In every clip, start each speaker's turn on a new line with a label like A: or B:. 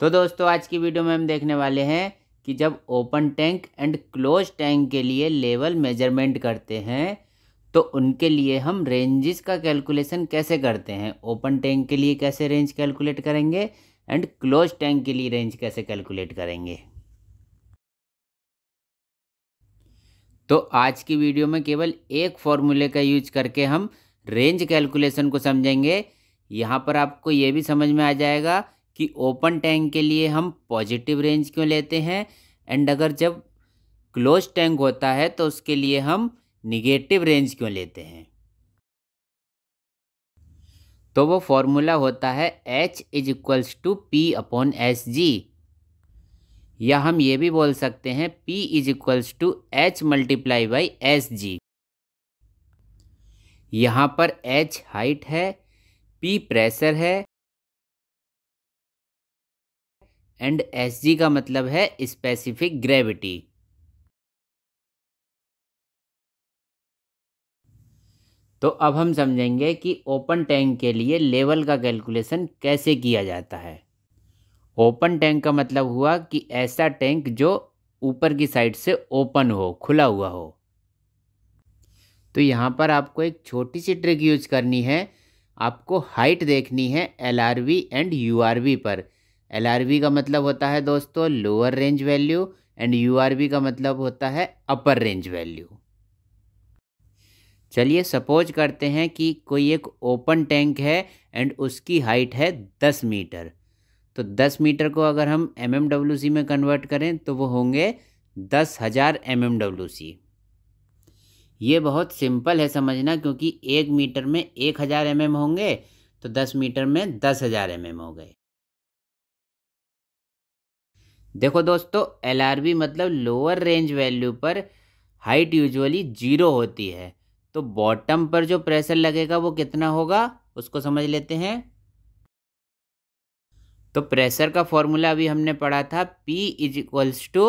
A: तो दोस्तों आज की वीडियो में हम देखने वाले हैं कि जब open tank and close tank के लिए लेवल मेजरमेंट करते हैं तो उनके लिए हम रेंजेस का कैलकुलेशन कैसे करते हैं ओपन टैंक के लिए कैसे रेंज कैलकुलेट करेंगे एंड क्लोज टैंक के लिए रेंज कैसे कैलकुलेट करेंगे तो आज की वीडियो में केवल एक फॉर्मूले का यूज करके हम रेंज कैलकुलेशन को समझेंगे यहाँ पर आपको ये भी समझ में आ जाएगा कि ओपन टैंक के लिए हम पॉजिटिव रेंज क्यों लेते हैं एंड अगर जब क्लोज टैंक होता है तो उसके लिए हम निगेटिव रेंज क्यों लेते हैं तो वो फॉर्मूला होता है H is equals to P upon S G या हम ये भी बोल सकते हैं P is equals to H multiply by S G यहाँ पर H हाइट है P प्रेशर है एंड एस जी का मतलब है स्पेसिफिक ग्रेविटी तो अब हम समझेंगे कि ओपन टैंक के लिए लेवल का कैलकुलेशन कैसे किया जाता है ओपन टैंक का मतलब हुआ कि ऐसा टैंक जो ऊपर की साइड से ओपन हो खुला हुआ हो तो यहाँ पर आपको एक छोटी सी ट्रिक यूज करनी है आपको हाइट देखनी है L R V and U R V पर एल का मतलब होता है दोस्तों lower range value and U का मतलब होता है अपर रेंज वैल्यू चलिए सपोज करते हैं कि कोई एक ओपन टैंक है एंड उसकी हाइट है दस मीटर तो दस मीटर को अगर हम एम एम डब्ल्यू सी में कन्वर्ट करें तो वो होंगे दस हज़ार एम एम डब्ल्यू सी ये बहुत सिंपल है समझना क्योंकि एक मीटर में एक हज़ार एम एम होंगे तो दस मीटर में दस हज़ार एम एम हो गए देखो दोस्तों एल मतलब लोअर रेंज वैल्यू पर हाइट यूजुअली जीरो होती है तो बॉटम पर जो प्रेशर लगेगा वो कितना होगा उसको समझ लेते हैं तो प्रेशर का फॉर्मूला अभी हमने पढ़ा था P is equals to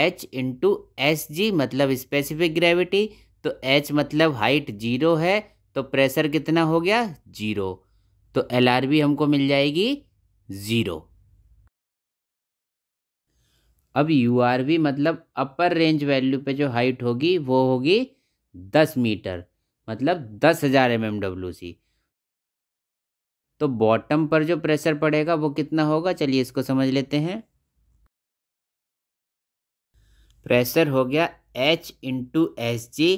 A: H into S G मतलब स्पेसिफिक ग्रेविटी तो H मतलब हाइट जीरो है तो प्रेशर कितना हो गया जीरो तो एल हमको मिल जाएगी ज़ीरो अब यू आर वी मतलब अपर रेंज वैल्यू पे जो हाइट होगी वो होगी दस मीटर मतलब दस हज़ार एम एम डब्ल्यू सी तो बॉटम पर जो प्रेशर पड़ेगा वो कितना होगा चलिए इसको समझ लेते हैं प्रेशर हो गया एच इंटू एस जी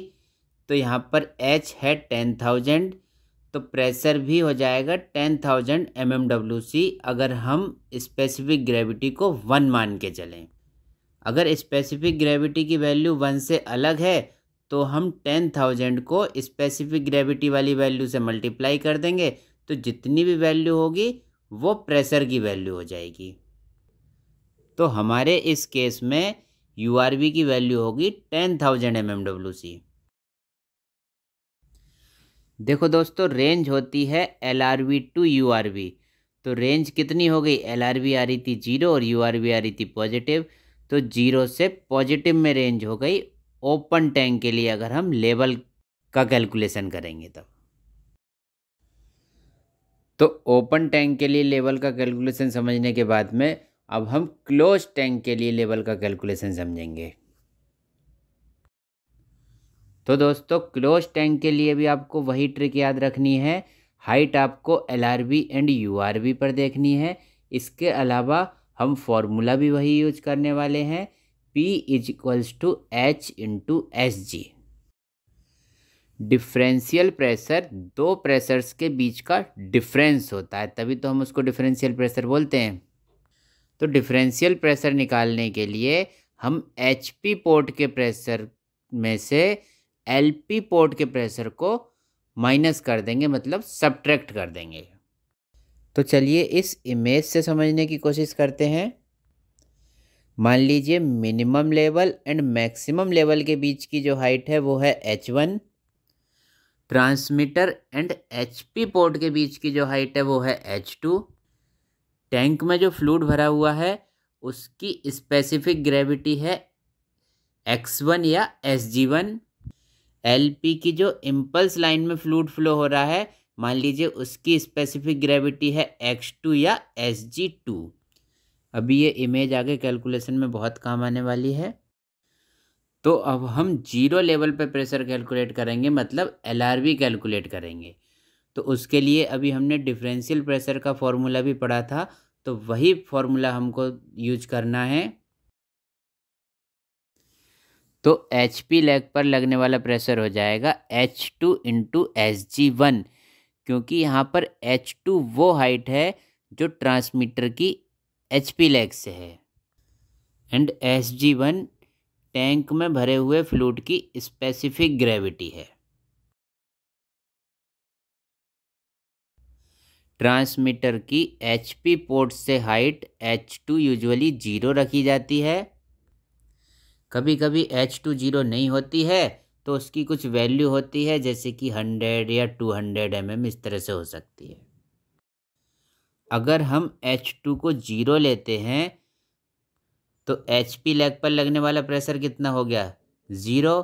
A: तो यहाँ पर एच है टेन थाउजेंड तो प्रेशर भी हो जाएगा ten thousand M M W C अगर हम स्पेसिफिक ग्रेविटी को वन मान के चलें अगर स्पेसिफिक ग्रेविटी की वैल्यू वन से अलग है तो हम टेन थाउजेंड को स्पेसिफिक ग्रेविटी वाली वैल्यू से मल्टीप्लाई कर देंगे तो जितनी भी वैल्यू होगी वो प्रेशर की वैल्यू हो जाएगी तो हमारे इस केस में यू की वैल्यू होगी ten thousand M M W C देखो दोस्तों रेंज होती है L R V to U R V तो रेंज कितनी हो गई एल आर वी आ रही थी जीरो और यू आर वी आ रही थी पॉजिटिव तो जीरो से पॉजिटिव में रेंज हो गई ओपन टैंक के लिए अगर हम लेवल का कैलकुलेशन करेंगे तब तो ओपन टैंक के लिए लेवल का कैलकुलेशन समझने के बाद में अब हम क्लोज टैंक के लिए लेवल का कैलकुलेशन समझेंगे तो दोस्तों क्लोज टैंक के लिए भी आपको वही ट्रिक याद रखनी है हाइट आपको एल एंड यू पर देखनी है इसके अलावा हम फॉर्मूला भी वही यूज करने वाले हैं P is equals to H into S G differential pressure दो प्रेशर्स के बीच का डिफरेंस होता है तभी तो हम उसको डिफरेंशियल प्रेशर बोलते हैं तो डिफरेंशियल प्रेशर निकालने के लिए हम एच पी पोर्ट के प्रेशर में से एल पी पोर्ट के प्रेशर को माइनस कर देंगे मतलब सब्ट्रैक्ट कर देंगे तो चलिए इस इमेज से समझने की कोशिश करते हैं मान लीजिए minimum level and maximum level के बीच की जो हाइट है वो है H one transmitter and H P port के बीच की जो हाइट है वो है एच टू टैंक में जो फ्लूड भरा हुआ है उसकी स्पेसिफिक ग्रेविटी है एक्स वन या S G one L P की जो इम्पल्स लाइन में फ्लूड फ्लो हो रहा है मान लीजिए उसकी स्पेसिफिक ग्रेविटी है एक्स टू या एस जी टू अभी ये इमेज आगे कैलकुलेशन में बहुत काम आने वाली है तो अब हम जीरो लेवल पे प्रेशर कैलकुलेट करेंगे मतलब एल आर कैलकुलेट करेंगे तो उसके लिए अभी हमने डिफरेंशियल प्रेशर का फॉर्मूला भी पढ़ा था तो वही फॉर्मूला हमको यूज करना है तो एच पी लेग पर लगने वाला प्रेशर हो जाएगा H two into S G one क्योंकि यहाँ पर एच टू वो हाइट है जो ट्रांसमीटर की एच पी लेग से है and S G one tank में भरे हुए फ्लूड की स्पेसिफिक ग्रेविटी है ट्रांसमीटर की एच पी पोर्ट से height H two usually zero रखी जाती है कभी कभी एच टू जीरो नहीं होती है तो उसकी कुछ वैल्यू होती है जैसे कि हंड्रेड या टू हंड्रेड एम एम इस तरह से हो सकती है अगर हम एच टू को जीरो लेते हैं तो एच पी लेग पर लगने वाला प्रेशर कितना हो गया ज़ीरो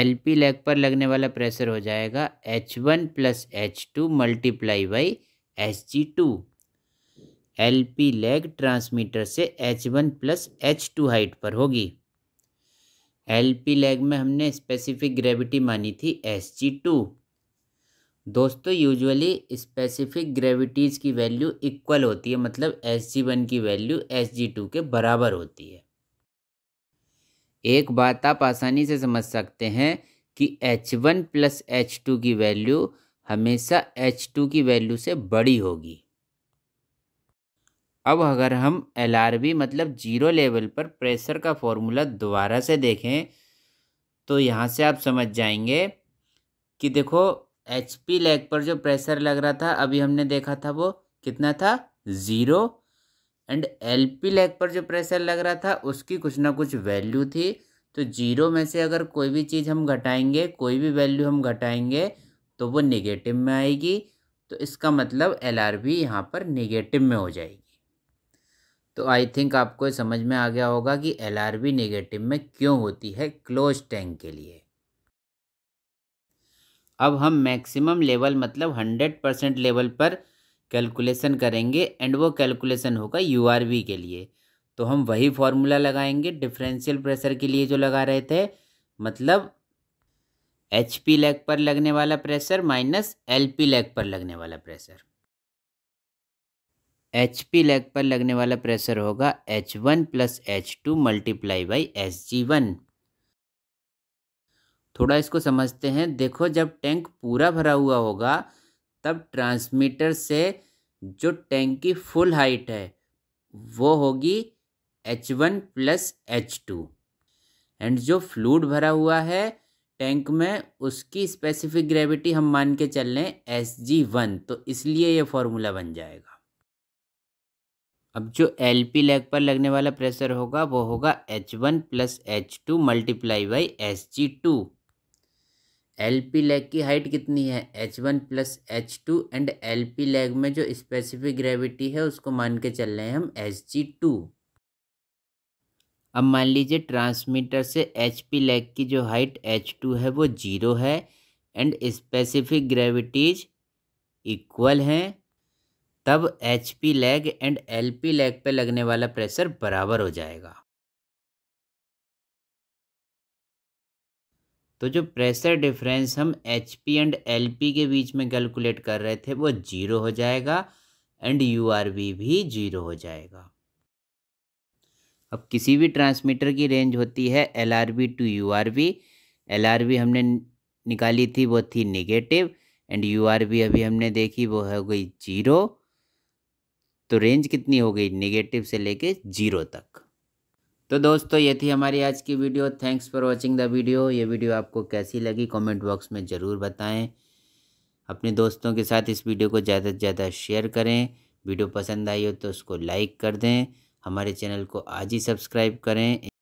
A: एल पी लेग पर लगने वाला प्रेशर हो जाएगा H one plus H two multiply by H G two L P leg transmitter से H one plus H two height पर होगी एल पी लेग में हमने स्पेसिफिक ग्रेविटी मानी थी एस जी टू दोस्तों यूजुअली स्पेसिफिक ग्रेविटीज़ की value equal होती है मतलब एस जी वन की वैल्यू एस जी टू के बराबर होती है एक बात आप आसानी से समझ सकते हैं कि H one plus H two की वैल्यू हमेशा एच टू की वैल्यू से बड़ी होगी अब अगर हम एल मतलब जीरो लेवल पर प्रेशर का फॉर्मूला दोबारा से देखें तो यहाँ से आप समझ जाएंगे कि देखो एच पी लेग पर जो प्रेशर लग रहा था अभी हमने देखा था वो कितना था zero and L P leg पर जो प्रेशर लग रहा था उसकी कुछ ना कुछ वैल्यू थी तो जीरो में से अगर कोई भी चीज़ हम घटाएंगे कोई भी वैल्यू हम घटाएंगे तो वो निगेटिव में आएगी तो इसका मतलब एल आर यहाँ पर निगेटिव में हो जाएगी तो आई थिंक आपको समझ में आ गया होगा कि एल आर बी नेगेटिव में क्यों होती है क्लोज टैंक के लिए अब हम मैक्सिमम लेवल मतलब हंड्रेड परसेंट लेवल पर कैलकुलेशन करेंगे एंड वो कैलकुलेशन होगा यू आर वी के लिए तो हम वही फार्मूला लगाएंगे डिफरेंशियल प्रेशर के लिए जो लगा रहे थे मतलब एच पी लेग पर लगने वाला pressure minus L P leg पर लगने वाला प्रेशर एच पी लेग पर लगने वाला प्रेशर होगा H one plus H two multiply by S G one थोड़ा इसको समझते हैं देखो जब टैंक पूरा भरा हुआ होगा तब ट्रांसमीटर से जो टैंक की फुल हाइट है वो होगी H one plus H two and जो फ्लूड भरा हुआ है टैंक में उसकी स्पेसिफिक ग्रेविटी हम मान के चल रहे हैं एस जी वन तो इसलिए ये फॉर्मूला बन जाएगा अब जो एल पी लेग पर लगने वाला प्रेशर होगा वो होगा H one plus H two multiply by S G two L P leg की हाइट कितनी है H one plus H two and L P leg में जो स्पेसिफिक ग्रेविटी है उसको मान के चल रहे हैं हम एस जी टू अब मान लीजिए ट्रांसमीटर से एच पी लेग की जो हाइट एच टू है वो जीरो है एंड स्पेसिफिक ग्रेविटीज इक्वल हैं तब H P leg and L P leg पर लगने वाला प्रेशर बराबर हो जाएगा तो जो प्रेशर डिफरेंस हम H P and L P के बीच में कैलकुलेट कर रहे थे वो जीरो हो जाएगा एंड यू आर बी भी जीरो हो जाएगा अब किसी भी ट्रांसमीटर की रेंज होती है L R B to U R B L R B हमने निकाली थी वो थी negative and U R B अभी हमने देखी वो हो गई जीरो तो रेंज कितनी हो गई निगेटिव से लेके जीरो तक तो दोस्तों ये थी हमारी आज की video thanks for watching the video ये वीडियो आपको कैसी लगी कमेंट बॉक्स में ज़रूर बताएं अपने दोस्तों के साथ इस वीडियो को ज़्यादा से ज़्यादा शेयर करें वीडियो पसंद आई हो तो उसको लाइक कर दें हमारे चैनल को आज ही सब्सक्राइब करें